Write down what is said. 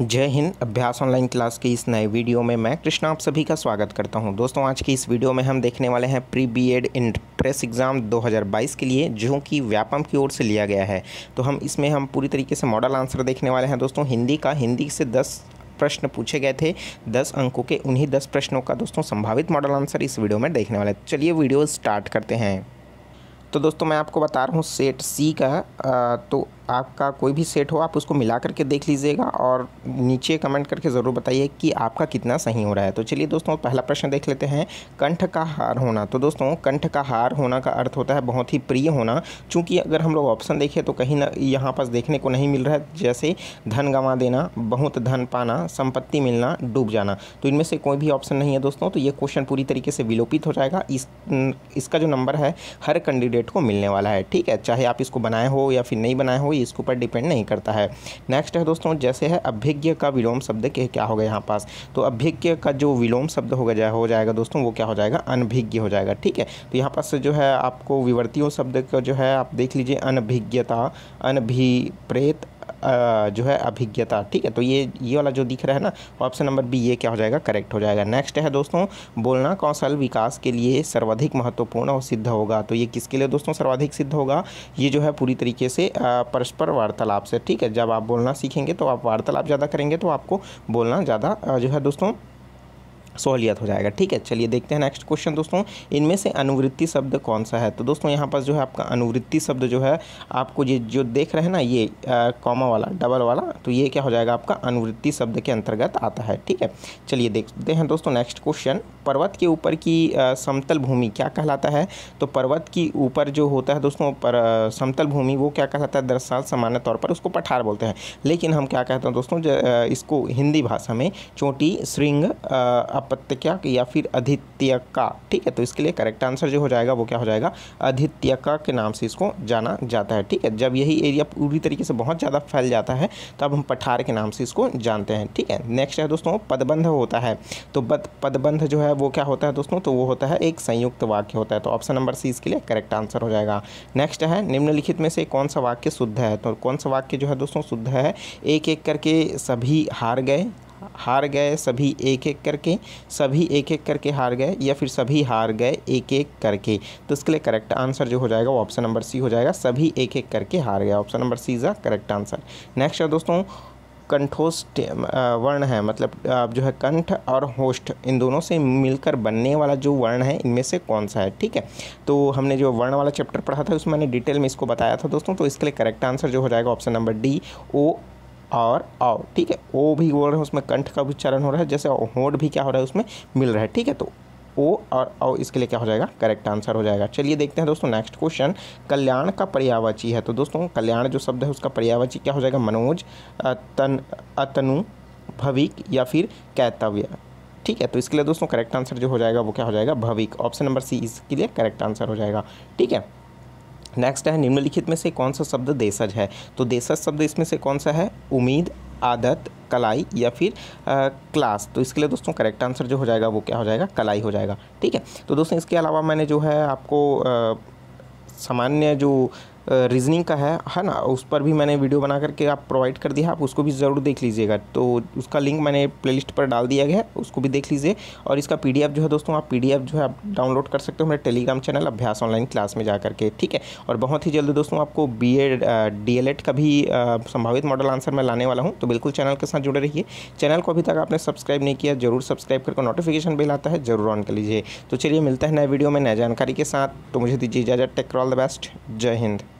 जय हिंद अभ्यास online class के इस नए वीडियो में मैं कृष्णा आप सभी का स्वागत करता हूं दोस्तों आज की इस वीडियो में हम देखने वाले हैं pre B Ed entrance exam 2022 के लिए जो कि व्यापम की ओर से लिया गया है तो हम इसमें हम पूरी तरीके से मॉडल आंसर देखने वाले हैं दोस्तों हिंदी का हिंदी से दस प्रश्न पूछे गए थे दस अंकों के उन्हीं दस प्रश्नों का दोस्तों संभावित मॉडल आंसर इस वीडियो में देखने वाले चलिए वीडियो स्टार्ट करते हैं तो दोस्तों मैं आपको बता रहा हूँ सेट सी का तो आपका कोई भी सेट हो आप उसको मिला करके देख लीजिएगा और नीचे कमेंट करके ज़रूर बताइए कि आपका कितना सही हो रहा है तो चलिए दोस्तों पहला प्रश्न देख लेते हैं कंठ का हार होना तो दोस्तों कंठ का हार होना का अर्थ होता है बहुत ही प्रिय होना चूँकि अगर हम लोग ऑप्शन देखें तो कहीं ना यहाँ पास देखने को नहीं मिल रहा है जैसे धन गंवा देना बहुत धन पाना संपत्ति मिलना डूब जाना तो इनमें से कोई भी ऑप्शन नहीं है दोस्तों तो ये क्वेश्चन पूरी तरीके से विलोपित हो जाएगा इस इसका जो नंबर है हर कैंडिडेट को मिलने वाला है ठीक है चाहे आप इसको बनाए हो या फिर नहीं बनाए हो कोई इसके ऊपर डिपेंड नहीं करता है नेक्स्ट है दोस्तों जैसे है अभिज्ञ का विलोम शब्द क्या होगा यहाँ पास तो अभिज्ञ का जो विलोम शब्द होगा जाए हो जाएगा दोस्तों वो क्या हो जाएगा अनभिज्ञ हो जाएगा ठीक है तो यहाँ पास जो है आपको विवर्तियों शब्द का जो है आप देख लीजिए अनभिज्ञता अनभिप्रेत जो है अभिज्ञता ठीक है तो ये ये वाला जो दिख रहा है ना ऑप्शन नंबर बी ये क्या हो जाएगा करेक्ट हो जाएगा नेक्स्ट है दोस्तों बोलना कौशल विकास के लिए सर्वाधिक महत्वपूर्ण और सिद्ध होगा तो ये किसके लिए दोस्तों सर्वाधिक सिद्ध होगा ये जो है पूरी तरीके से परस्पर वार्तालाप से ठीक है जब आप बोलना सीखेंगे तो आप वार्तालाप ज़्यादा करेंगे तो आपको बोलना ज़्यादा जो है दोस्तों सहूलियत हो जाएगा ठीक है चलिए देखते हैं नेक्स्ट क्वेश्चन दोस्तों इनमें से अनुवृत्ति शब्द कौन सा है तो दोस्तों यहाँ पर जो है आपका अनुवृत्ति शब्द जो है आपको ये जो देख रहे हैं ना ये कॉमा वाला डबल वाला तो ये क्या हो जाएगा आपका अनुवृत्ति शब्द के अंतर्गत आता है ठीक है चलिए देखते हैं दोस्तों नेक्स्ट क्वेश्चन पर्वत के ऊपर की समतल भूमि क्या कहलाता है तो पर्वत की ऊपर जो होता है दोस्तों पर समतल भूमि वो क्या कहलाता है दरअसल सामान्य तौर पर उसको पठार बोलते हैं लेकिन हम क्या कहते हैं दोस्तों इसको हिंदी भाषा में चोटी श्रृंग स्थापत्य या फिर अधित्यका ठीक है तो इसके लिए करेक्ट आंसर जो हो जाएगा वो क्या हो जाएगा अधित्यका के नाम से इसको जाना जाता है ठीक है जब यही एरिया पूरी तरीके से बहुत ज़्यादा फैल जाता है तब हम पठार के नाम से इसको जानते हैं ठीक है नेक्स्ट है दोस्तों पदबंध होता है तो पदबंध जो है वो क्या होता है दोस्तों तो वो होता है एक संयुक्त वाक्य होता है तो ऑप्शन नंबर सी इसके लिए करेक्ट आंसर हो जाएगा नेक्स्ट है निम्नलिखित में से कौन सा वाक्य शुद्ध है तो कौन सा वाक्य जो है दोस्तों शुद्ध है एक एक करके सभी हार गए हार गए सभी एक एक करके सभी एक एक करके हार गए या फिर सभी हार गए एक एक करके तो इसके लिए करेक्ट आंसर जो हो जाएगा वो ऑप्शन नंबर सी हो जाएगा सभी एक एक करके हार गए option number C is a correct answer next है दोस्तों कंठोस्ट वर्ण है मतलब जो है कंठ और होस्ट इन दोनों से मिलकर बनने वाला जो वर्ण है इनमें से कौन सा है ठीक है तो हमने जो वर्ण वाला चैप्टर पढ़ा था उसमें मैंने डिटेल में इसको बताया था दोस्तों तो इसके लिए करेक्ट आंसर जो हो जाएगा ऑप्शन नंबर डी ओ और औ ठीक है ओ भी बोल रहे हैं उसमें कंठ का उच्चारण हो रहा है जैसे होंठ भी क्या हो रहा है उसमें मिल रहा है ठीक है तो ओ और औ इसके लिए क्या हो जाएगा करेक्ट आंसर हो जाएगा चलिए देखते हैं दोस्तों नेक्स्ट क्वेश्चन कल्याण का पर्यावाची है तो दोस्तों कल्याण जो शब्द है उसका पर्यावाची क्या हो जाएगा मनोज तन अतनु भविक या फिर कैतव्य ठीक है तो इसके लिए दोस्तों करेक्ट आंसर जो हो जाएगा वो क्या हो जाएगा भविक ऑप्शन नंबर सी इसके लिए करेक्ट आंसर हो जाएगा ठीक है नेक्स्ट है निम्नलिखित में से कौन सा शब्द देशज है तो देशज शब्द इसमें से कौन सा है उम्मीद आदत कलाई या फिर आ, क्लास तो इसके लिए दोस्तों करेक्ट आंसर जो हो जाएगा वो क्या हो जाएगा कलाई हो जाएगा ठीक है तो दोस्तों इसके अलावा मैंने जो है आपको सामान्य जो रीजनिंग का है है ना उस पर भी मैंने वीडियो बना करके आप प्रोवाइड कर दिया आप उसको भी ज़रूर देख लीजिएगा तो उसका लिंक मैंने प्लेलिस्ट पर डाल दिया गया उसको भी देख लीजिए और इसका पीडीएफ जो है दोस्तों आप पीडीएफ जो है आप डाउनलोड कर सकते हो मेरे Telegram channel Abhyas online class में जा करके ठीक है और बहुत ही जल्द दोस्तों आपको B Ed D El Ed का भी संभावित मॉडल आंसर मैं लाने वाला हूँ तो बिल्कुल चैनल के साथ जुड़े रहिए चैनल को अभी तक आपने सब्सक्राइब नहीं किया जरूर सब्सक्राइब करके नोटिफिकेशन बिल आता है जरूर ऑन कर लीजिए तो चलिए मिलता है नए वीडियो में नए जानकारी के साथ तो मुझे दीजिए इजाजत टेक द बेस्ट जय हिंद